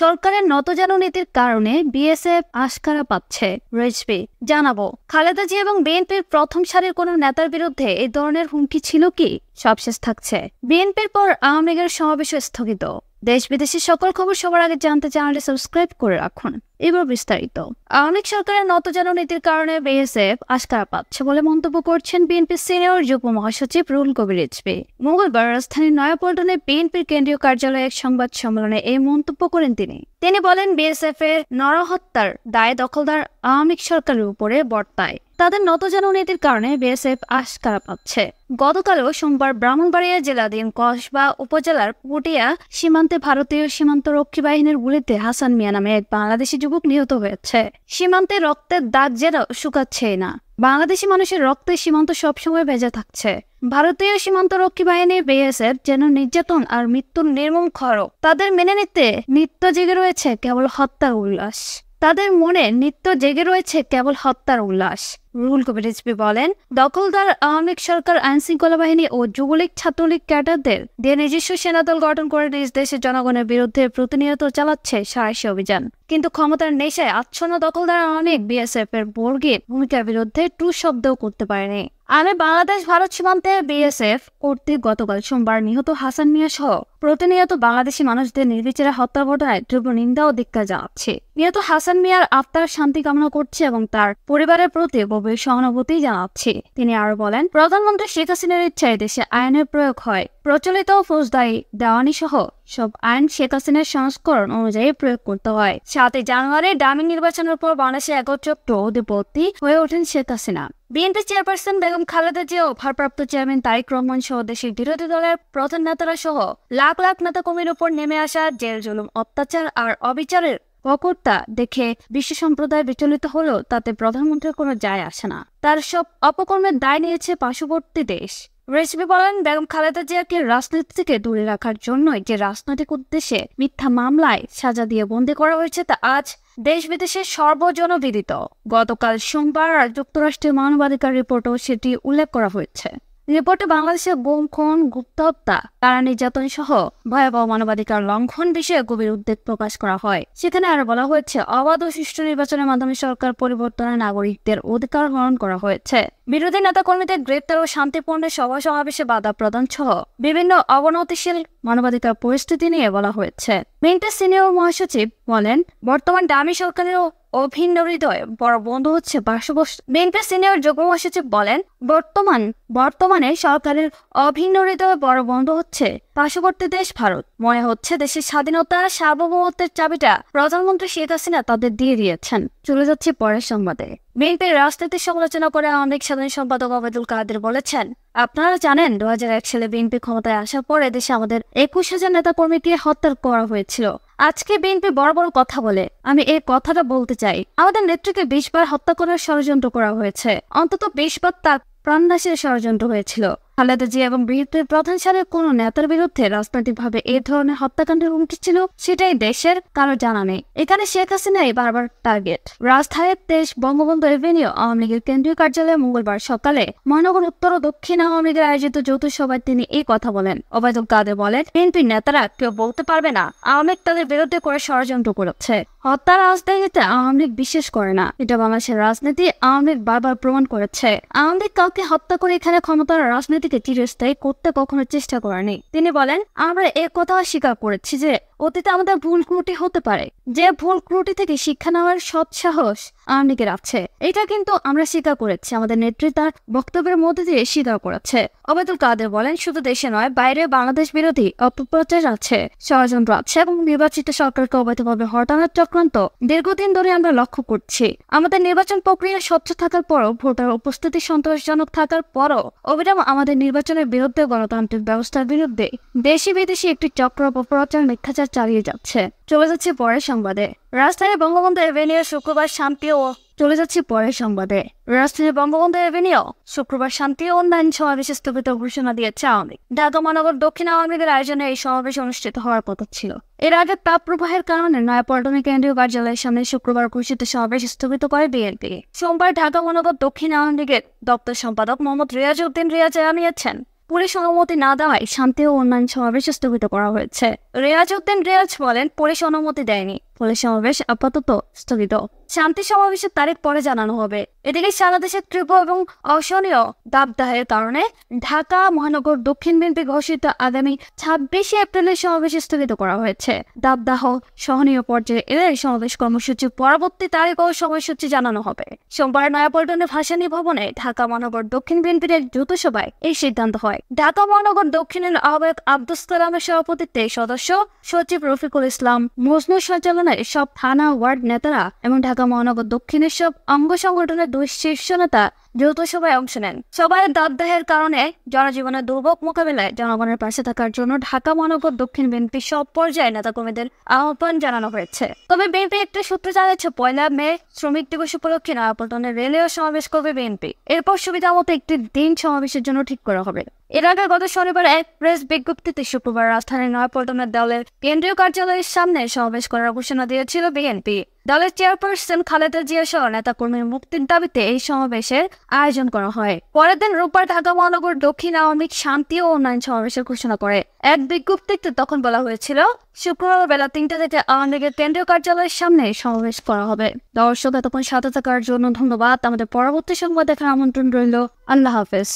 সরকারের নতজানু নীতির কারণে বিএসএফ আশকারা পাচ্ছে রেজবি জানাবো খালেদা জিয়া এবং বিএনপির প্রথম সারির কোনো নেতার বিরুদ্ধে এই ধরনের হুমকি ছিল কি সবশেষ থাকছে বিএনপির পর আওয়ামী লীগের সমাবেশ স্থগিত দেশ বিদেশের সকল খবর সবার আগে জানতে চ্যানেলটি সাবস্ক্রাইব করে রাখুন এবার বিস্তারিত আওয়ামী সরকারের নতজান নীতির কারণে বিএসএফ আশকার পাচ্ছে বলে মন্তব্য করছেন বিএনপি সিনিয়র যুব মহাসচিব রুহুল কবির রিজভি মঙ্গলবার রাজধানীর নয়াপল্টনে বিএনপির কেন্দ্রীয় কার্যালয়ে এক সংবাদ সম্মেলনে এই মন্তব্য করেন তিনি তিনি বলেন বিএসএফ এর নরহত্যার দায় দখলদার আওয়ামী সরকারের উপরে বর্তায় তাদের নতজানু নীতির কারণে বিএসএফ খারাপ পাচ্ছে গতকালও সোমবার ব্রাহ্মণবাড়িয়া জেলাধীন কসবা উপজেলার পুটিয়া সীমান্তে ভারতীয় সীমান্ত রক্ষী বাহিনীর গুলিতে হাসান মিয়া নামে এক বাংলাদেশি যুবক নিহত হয়েছে সীমান্তে রক্তের দাগ যেন শুকাচ্ছেই না বাংলাদেশি মানুষের রক্তে সীমান্ত সবসময় ভেজা থাকছে ভারতীয় সীমান্ত রক্ষী বাহিনী বিএসএফ যেন নির্যাতন আর মৃত্যুর নির্মম খড়ক তাদের মেনে নিতে নিত্য জেগে রয়েছে কেবল হত্যা উল্লাস তাদের মনে নিত্য জেগে রয়েছে কেবল হত্যার উল্লাস রুহুল কবির রিজবি বলেন দখলদার আওয়ামী সরকার আইনশৃঙ্খলা বাহিনী ও যুবলীগ ছাত্রলীগ ক্যাডারদের দিয়ে নিজস্ব সেনাদল গঠন করে নিজ দেশের জনগণের বিরুদ্ধে প্রতিনিয়ত চালাচ্ছে সাহসী অভিযান কিন্তু ক্ষমতার নেশায় আচ্ছন্ন দখলদার আওয়ামী বিএসএফ এর বর্গের ভূমিকার বিরুদ্ধে টু শব্দও করতে পারেনি আমি বাংলাদেশ ভারত সীমান্তে বিএসএফ কর্তৃক গতকাল সোমবার নিহত হাসান মিয়া সহ প্রতিনিয়ত বাংলাদেশি মানুষদের নির্বিচারে হত্যা ঘটনায় তীব্র নিন্দা ও দীক্ষা জানাচ্ছে নিহত হাসান মিয়ার আত্মার শান্তি কামনা করছে এবং তার পরিবারের প্রতি গভীর সহানুভূতি জানাচ্ছে তিনি আরো বলেন প্রধানমন্ত্রী শেখ হাসিনার ইচ্ছায় দেশে আইনের প্রয়োগ হয় প্রচলিত ফৌজদারি দেওয়ানি সহ সব আইন শেখ হাসিনার সংস্করণ অনুযায়ী প্রয়োগ করতে হয় সাতই জানুয়ারি ডামিং নির্বাচনের পর বাংলাদেশে একচ্ছত্র অধিপতি হয়ে ওঠেন শেখ হাসিনা বিএনপি চেয়ারপারসন বেগম খালেদা জিয়া ভারপ্রাপ্ত চেয়ারম্যান তারিক রহমান সহ দেশের বিরোধী দলের প্রধান নেতারা সহ লাখ লাখ নেতা কর্মীর উপর নেমে আসা জেল জুলুম অত্যাচার আর অবিচারের অকর্তা দেখে বিশ্ব সম্প্রদায় বিচলিত হলেও তাতে প্রধানমন্ত্রীর কোনো যায় আসে না তার সব অপকর্মের দায় নিয়েছে পার্শ্ববর্তী দেশ রেসিপি বলেন বেগম খালেদা জিয়াকে রাজনীতি থেকে দূরে রাখার জন্য যে রাজনৈতিক উদ্দেশ্যে মিথ্যা মামলায় সাজা দিয়ে বন্দী করা হয়েছে তা আজ দেশ বিদেশে সর্বজনবিদিত গতকাল সোমবার যুক্তরাষ্ট্রের মানবাধিকার রিপোর্টও সেটি উল্লেখ করা হয়েছে রিপোর্টে বাংলাদেশে গুম খুন গুপ্ত হত্যা তারা নির্যাতন সহ ভয়াবহ মানবাধিকার লঙ্ঘন বিষয়ে গভীর উদ্বেগ প্রকাশ করা হয় সেখানে আরো বলা হয়েছে অবাধ ও সুষ্ঠু নির্বাচনের মাধ্যমে সরকার পরিবর্তনে নাগরিকদের অধিকার হরণ করা হয়েছে বিরোধী নেতা কর্মীদের গ্রেপ্তার ও শান্তিপূর্ণ সভা সমাবেশে বাধা প্রদান সহ বিভিন্ন অবনতিশীল মানবাধিকার পরিস্থিতি নিয়ে বলা হয়েছে বিএনপির সিনিয়র মহাসচিব বলেন বর্তমান ডামি সরকারেরও অভিন্ন হৃদয় বড় বন্ধু হচ্ছে বাসবোস বিএনপি সিনিয়র যুগ্ম সচিব বলেন বর্তমান বর্তমানে সরকারের অভিন্ন হৃদয় বড় বন্ধু হচ্ছে পার্শ্ববর্তী দেশ ভারত মনে হচ্ছে দেশের স্বাধীনতা সার্বভৌমত্বের চাবিটা প্রধানমন্ত্রী শেখ হাসিনা তাদের দিয়ে দিয়েছেন চলে যাচ্ছে পরের সংবাদে বিএনপির রাজনৈতিক সমালোচনা করে অনেক সাধারণ সম্পাদক আবেদুল কাদের বলেছেন আপনারা জানেন দু সালে বিএনপি ক্ষমতায় আসার পরে দেশে আমাদের একুশ হাজার নেতা কর্মীকে হত্যা করা হয়েছিল আজকে বিএনপি বড় বড় কথা বলে আমি এই কথাটা বলতে চাই আমাদের নেত্রীকে বিশবার হত্যা করার ষড়যন্ত্র করা হয়েছে অন্তত বিশবার তার প্রাণনাশের ষড়যন্ত্র হয়েছিল খালেদা জিয়া এবং বৃহত্তর প্রধান সারের কোন নেতার বিরুদ্ধে রাজনৈতিকভাবে এই ধরনের হত্যাকাণ্ডের হুমকি ছিল সেটাই দেশের কারো জানা নেই এখানে শেখ হাসিনাই বারবার টার্গেট রাজধানীর দেশ বঙ্গবন্ধু এভিনিউ আওয়ামী লীগের কেন্দ্রীয় কার্যালয়ে মঙ্গলবার সকালে মহানগর উত্তর ও দক্ষিণ আওয়ামী লীগের আয়োজিত যৌথ সভায় তিনি এই কথা বলেন অবৈধ কাদের বলেন বিএনপির নেতারা কেউ বলতে পারবে না আওয়ামী লীগ তাদের বিরুদ্ধে করে ষড়যন্ত্র করেছে হত্যা রাজনীতিতে আওয়ামী লীগ বিশ্বাস করে না এটা বাংলাদেশের রাজনীতি আওয়ামী লীগ বারবার প্রমাণ করেছে আওয়ামী লীগ কাউকে হত্যা করে এখানে ক্ষমতার রাজনীতিকে চিরস্থায়ী করতে কখনো চেষ্টা করেনি তিনি বলেন আমরা এ কথা স্বীকার করেছি যে অতীতে আমাদের ভুল ত্রুটি হতে পারে যে ভুল ত্রুটি থেকে শিক্ষা নেওয়ার সৎ সাহস আওয়ামী লীগের রাখছে এটা কিন্তু আমরা স্বীকার করেছি আমাদের নেতৃত্বের বক্তব্যের মধ্যে দিয়ে স্বীকার করেছে অবেদুল কাদের বলেন শুধু দেশে নয় বাইরে বাংলাদেশ বিরোধী অপপ্রচার আছে ষড়যন্ত্র আছে এবং নির্বাচিত সরকারকে অবৈধভাবে হটানোর চক্রান্ত দীর্ঘদিন ধরে আমরা লক্ষ্য করছি আমাদের নির্বাচন প্রক্রিয়া স্বচ্ছ থাকার পরও ভোটার উপস্থিতি সন্তোষজনক থাকার পরও অবিরাম আমাদের নির্বাচনের বিরুদ্ধে গণতান্ত্রিক ব্যবস্থার বিরুদ্ধে দেশি বিদেশি একটি চক্র অপপ্রচার মিথ্যাচার চালিয়ে যাচ্ছে চলে যাচ্ছি পরের সংবাদে রাজধানী বঙ্গবন্ধু এভিনিউ শুক্রবার শান্তি ও চলে যাচ্ছি পরের সংবাদে রাজধানীর বঙ্গবন্ধু এভিনিউ শুক্রবার শান্তি ও অন্যান্য সমাবেশে স্থগিত ঘোষণা দিয়েছে আওয়ামী ঢাকা মহানগর দক্ষিণ আওয়ামী লীগের আয়োজনে এই সমাবেশ অনুষ্ঠিত হওয়ার কথা ছিল এর আগে তাপ প্রবাহের কারণে নয়াপল্টনে কেন্দ্রীয় কার্যালয়ের সামনে শুক্রবার ঘোষিত সমাবেশ স্থগিত করে বিএনপি সোমবার ঢাকা মহানগর দক্ষিণ আওয়ামী লীগের দপ্তর সম্পাদক মোহাম্মদ রিয়াজ উদ্দিন রিয়াজ জানিয়েছেন পুলিশ অনুমতি না দেওয়ায় শান্তি ও উন্নয়ন সমাবেশ স্থগিত করা হয়েছে রেয়াজ উদ্দিন রেয়াজ বলেন পুলিশ অনুমতি দেয়নি পুলিশ সমাবেশ আপাতত স্থগিত শান্তি সমাবেশের তারিখ পরে জানানো হবে এদিকে সারা দেশের তীব্র এবং অসহনীয় দাবদাহের কারণে ঢাকা মহানগর দক্ষিণ বিএনপি ঘোষিত আগামী ছাব্বিশে এপ্রিলের সমাবেশ স্থগিত করা হয়েছে দাবদাহ সহনীয় পর্যায়ে এদের সমাবেশ কর্মসূচি পরবর্তী তারিখ ও সময়সূচি জানানো হবে সোমবার নয়াপল্টনের ভাসানী ভবনে ঢাকা মহানগর দক্ষিণ বিএনপির এক দ্রুত সভায় এই সিদ্ধান্ত হয় ঢাকা মহানগর দক্ষিণের আহ্বায়ক আব্দুস কালামের সভাপতিত্বে সদস্য সচিব রফিকুল ইসলাম মজনু সঞ্চালনায় সব থানা ওয়ার্ড নেতারা এবং ঢাকা অন্যতম অনগ দক্ষিণেশ্বর অঙ্গ সংগঠনের দুই শীর্ষ নেতা যৌথ সবাই অংশ নেন সবাই দাবদাহের কারণে জনজীবনের দুর্ভোগ মোকাবেলায় জনগণের পাশে থাকার জন্য ঢাকা মহানগর দক্ষিণ বিএনপি সব পর্যায়ে নেতাকর্মীদের আহ্বান জানানো হয়েছে তবে বিএনপি একটি সূত্র জানিয়েছে পয়লা মে শ্রমিক দিবস উপলক্ষে নয়াপল্টনে রেলেও সমাবেশ করবে বিএনপি এরপর সুবিধা মতো একটি দিন সমাবেশের জন্য ঠিক করা হবে এর আগে গত শনিবার এক প্রেস বিজ্ঞপ্তিতে শুক্রবার রাজধানীর নয়াপল্টনের দলের কেন্দ্রীয় কার্যালয়ের সামনে সমাবেশ করার ঘোষণা দিয়েছিল বিএনপি দলের চেয়ারপারসন খালেদা জিয়া সহ নেতাকর্মীর মুক্তির দাবিতে এই সমাবেশের আয়োজন করা হয় পরের দিন রোববার ঢাকা মহানগর দক্ষিণ আওয়ামী শান্তি ও উন্নয়ন সমাবেশের ঘোষণা করে এক বিজ্ঞপ্তিতে তখন বলা হয়েছিল শুক্রবার বেলা তিনটা থেকে আওয়ামী লীগের কেন্দ্রীয় কার্যালয়ের সামনে সমাবেশ করা হবে দর্শক এতক্ষণ সাথে থাকার জন্য ধন্যবাদ আমাদের পরবর্তী সংবাদ দেখার আমন্ত্রণ রইল আল্লাহ হাফেজ